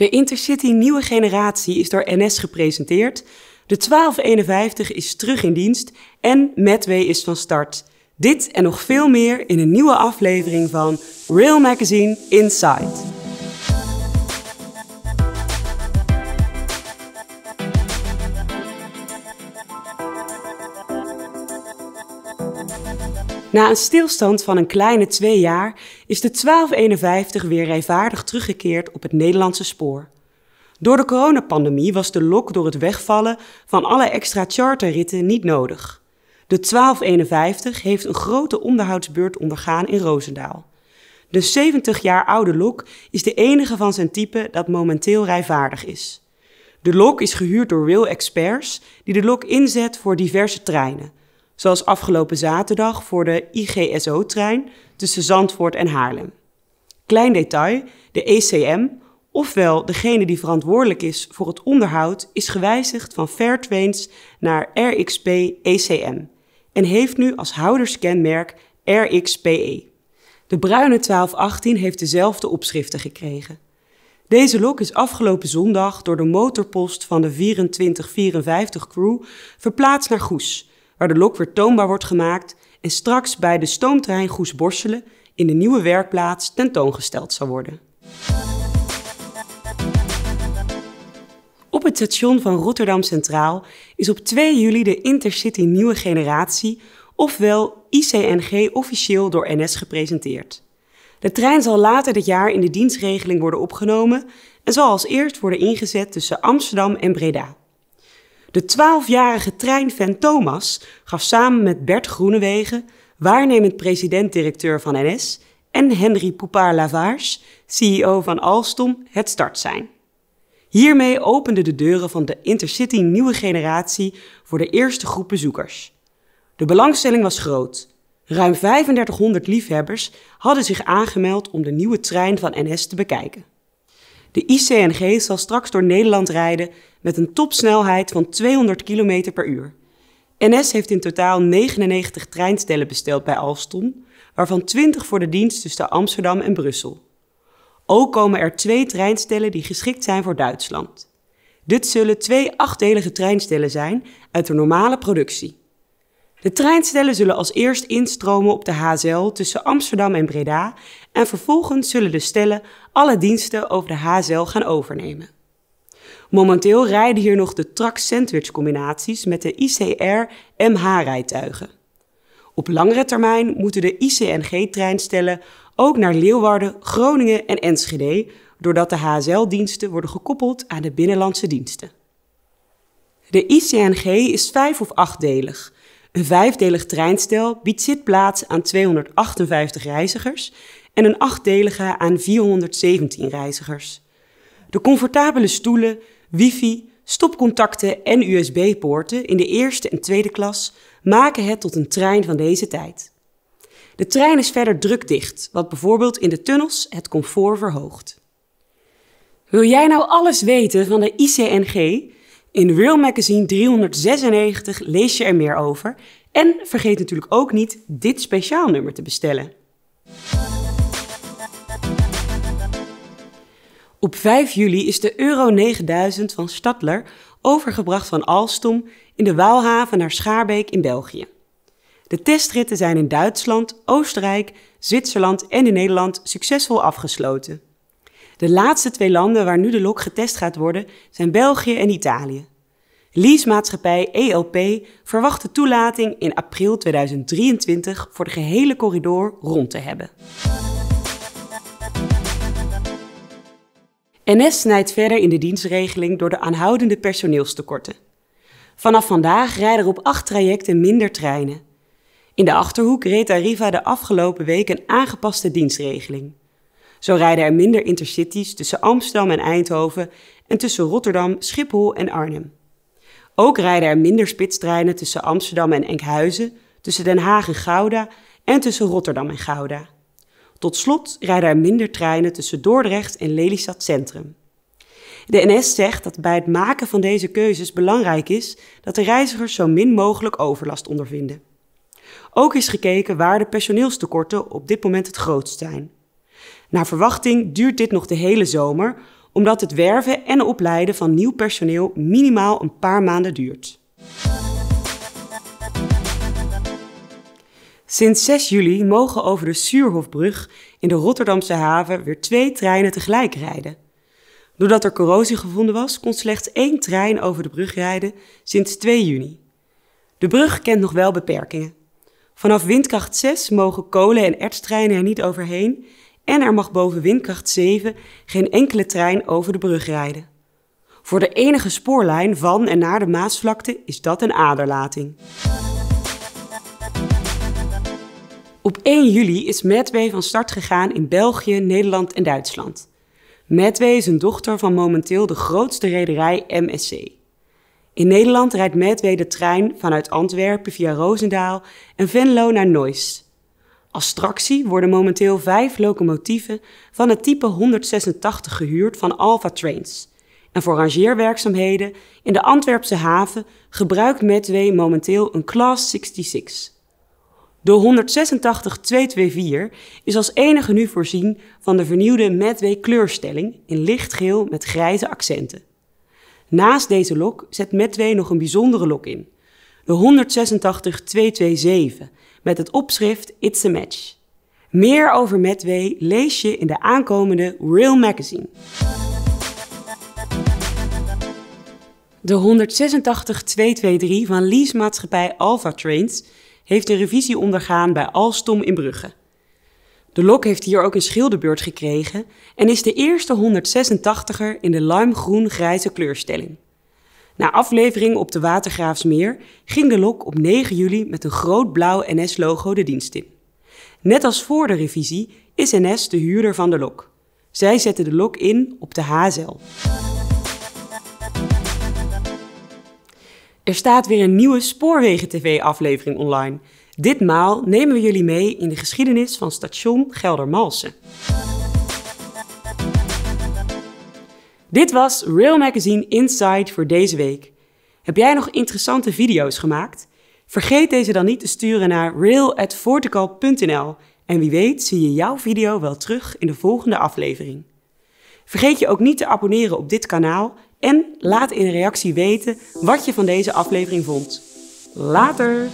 De Intercity Nieuwe Generatie is door NS gepresenteerd. De 1251 is terug in dienst en Medway is van start. Dit en nog veel meer in een nieuwe aflevering van Rail Magazine Inside. Na een stilstand van een kleine twee jaar is de 1251 weer rijvaardig teruggekeerd op het Nederlandse spoor. Door de coronapandemie was de lok door het wegvallen van alle extra charterritten niet nodig. De 1251 heeft een grote onderhoudsbeurt ondergaan in Roosendaal. De 70 jaar oude lok is de enige van zijn type dat momenteel rijvaardig is. De lok is gehuurd door rail experts die de lok inzet voor diverse treinen, zoals afgelopen zaterdag voor de IGSO-trein tussen Zandvoort en Haarlem. Klein detail, de ECM, ofwel degene die verantwoordelijk is voor het onderhoud, is gewijzigd van Fairtrains naar RXP ECM en heeft nu als houderskenmerk RXPE. De bruine 1218 heeft dezelfde opschriften gekregen. Deze lok is afgelopen zondag door de motorpost van de 2454 crew verplaatst naar Goes, waar de lok weer toonbaar wordt gemaakt en straks bij de stoomtrein Goes-Borselen in de nieuwe werkplaats tentoongesteld zal worden. Op het station van Rotterdam Centraal is op 2 juli de Intercity Nieuwe Generatie, ofwel ICNG, officieel door NS gepresenteerd. De trein zal later dit jaar in de dienstregeling worden opgenomen en zal als eerst worden ingezet tussen Amsterdam en Breda. De 12 twaalfjarige treinfan Thomas gaf samen met Bert Groenewegen, waarnemend president-directeur van NS, en Henry Poupard-Lavaars, CEO van Alstom, het startsein. Hiermee openden de deuren van de Intercity nieuwe generatie voor de eerste groep bezoekers. De belangstelling was groot. Ruim 3500 liefhebbers hadden zich aangemeld om de nieuwe trein van NS te bekijken. De ICNG zal straks door Nederland rijden met een topsnelheid van 200 km per uur. NS heeft in totaal 99 treinstellen besteld bij Alstom, waarvan 20 voor de dienst tussen Amsterdam en Brussel. Ook komen er twee treinstellen die geschikt zijn voor Duitsland. Dit zullen twee achtdelige treinstellen zijn uit de normale productie. De treinstellen zullen als eerst instromen op de HZL tussen Amsterdam en Breda en vervolgens zullen de stellen alle diensten over de HZL gaan overnemen. Momenteel rijden hier nog de trax sandwich combinaties met de ICR-MH-rijtuigen. Op langere termijn moeten de ICNG-treinstellen ook naar Leeuwarden, Groningen en Enschede, doordat de hzl diensten worden gekoppeld aan de binnenlandse diensten. De ICNG is vijf- of achtdelig, een vijfdelig treinstel biedt zitplaats aan 258 reizigers en een achtdelige aan 417 reizigers. De comfortabele stoelen, wifi, stopcontacten en USB-poorten in de eerste en tweede klas maken het tot een trein van deze tijd. De trein is verder drukdicht, wat bijvoorbeeld in de tunnels het comfort verhoogt. Wil jij nou alles weten van de ICNG? In Real Magazine 396 lees je er meer over. En vergeet natuurlijk ook niet dit speciaal nummer te bestellen. Op 5 juli is de Euro 9000 van Stadler overgebracht van Alstom in de Waalhaven naar Schaarbeek in België. De testritten zijn in Duitsland, Oostenrijk, Zwitserland en in Nederland succesvol afgesloten. De laatste twee landen waar nu de lok getest gaat worden zijn België en Italië. Leasemaatschappij ELP verwacht de toelating in april 2023 voor de gehele corridor rond te hebben. NS snijdt verder in de dienstregeling door de aanhoudende personeelstekorten. Vanaf vandaag rijden er op acht trajecten minder treinen. In de Achterhoek reed Arriva de afgelopen week een aangepaste dienstregeling. Zo rijden er minder intercities tussen Amsterdam en Eindhoven en tussen Rotterdam, Schiphol en Arnhem. Ook rijden er minder spitstreinen tussen Amsterdam en Enkhuizen, tussen Den Haag en Gouda en tussen Rotterdam en Gouda. Tot slot rijden er minder treinen tussen Dordrecht en Lelystad Centrum. De NS zegt dat bij het maken van deze keuzes belangrijk is dat de reizigers zo min mogelijk overlast ondervinden. Ook is gekeken waar de personeelstekorten op dit moment het grootst zijn. Naar verwachting duurt dit nog de hele zomer, omdat het werven en opleiden van nieuw personeel minimaal een paar maanden duurt. Sinds 6 juli mogen over de Suurhofbrug in de Rotterdamse haven weer twee treinen tegelijk rijden. Doordat er corrosie gevonden was, kon slechts één trein over de brug rijden sinds 2 juni. De brug kent nog wel beperkingen. Vanaf windkracht 6 mogen kolen- en ertstreinen er niet overheen en er mag boven windkracht 7 geen enkele trein over de brug rijden. Voor de enige spoorlijn van en naar de Maasvlakte is dat een aderlating. Op 1 juli is Medway van start gegaan in België, Nederland en Duitsland. Medway is een dochter van momenteel de grootste rederij MSC. In Nederland rijdt Medway de trein vanuit Antwerpen via Roosendaal en Venlo naar Neuss. Als tractie worden momenteel vijf locomotieven van het type 186 gehuurd van Alpha Trains. En voor rangeerwerkzaamheden in de Antwerpse haven gebruikt Medway momenteel een Class 66. De 186-224 is als enige nu voorzien van de vernieuwde Medway kleurstelling in lichtgeel met grijze accenten. Naast deze lok zet Medway nog een bijzondere lok in – de 186 227 met het opschrift It's a Match. Meer over Medway lees je in de aankomende Real Magazine. De 186 223 van leasemaatschappij Alpha Trains heeft een revisie ondergaan bij Alstom in Brugge. De lok heeft hier ook een schilderbeurt gekregen en is de eerste 186er in de groen grijze kleurstelling. Na aflevering op de Watergraafsmeer ging de LOK op 9 juli met een groot blauw NS-logo de dienst in. Net als voor de revisie is NS de huurder van de LOK. Zij zetten de LOK in op de Hazel. Er staat weer een nieuwe Spoorwegen-TV-aflevering online. Ditmaal nemen we jullie mee in de geschiedenis van station Geldermalsen. Dit was Real Magazine Inside voor deze week. Heb jij nog interessante video's gemaakt? Vergeet deze dan niet te sturen naar rail.voortekal.nl en wie weet zie je jouw video wel terug in de volgende aflevering. Vergeet je ook niet te abonneren op dit kanaal en laat in de reactie weten wat je van deze aflevering vond. Later!